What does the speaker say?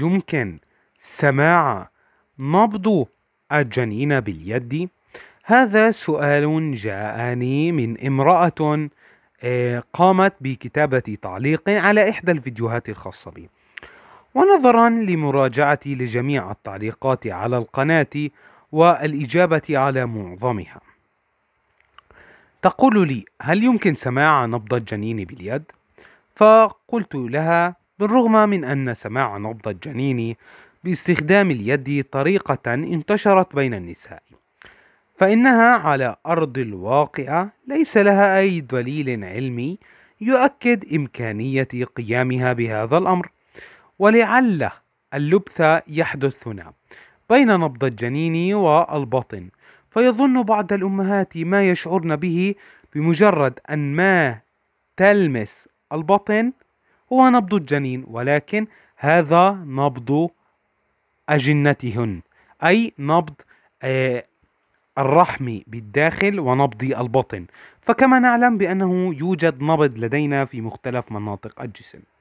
يمكن سماع نبض الجنين باليد هذا سؤال جاءني من امرأة آه، قامت بكتابة تعليق على إحدى الفيديوهات الخاصة بي ونظرا لمراجعتي لجميع التعليقات على القناة والإجابة على معظمها تقول لي هل يمكن سماع نبض الجنين باليد؟ فقلت لها بالرغم من أن سماع نبض الجنين باستخدام اليد طريقة انتشرت بين النساء فإنها على أرض الواقع ليس لها أي دليل علمي يؤكد إمكانية قيامها بهذا الأمر ولعل اللبث يحدث هنا بين نبض الجنين والبطن فيظن بعض الأمهات ما يشعرن به بمجرد أن ما تلمس البطن هو نبض الجنين ولكن هذا نبض أجنتهن أي نبض آه، الرحم بالداخل ونبض البطن فكما نعلم بأنه يوجد نبض لدينا في مختلف مناطق الجسم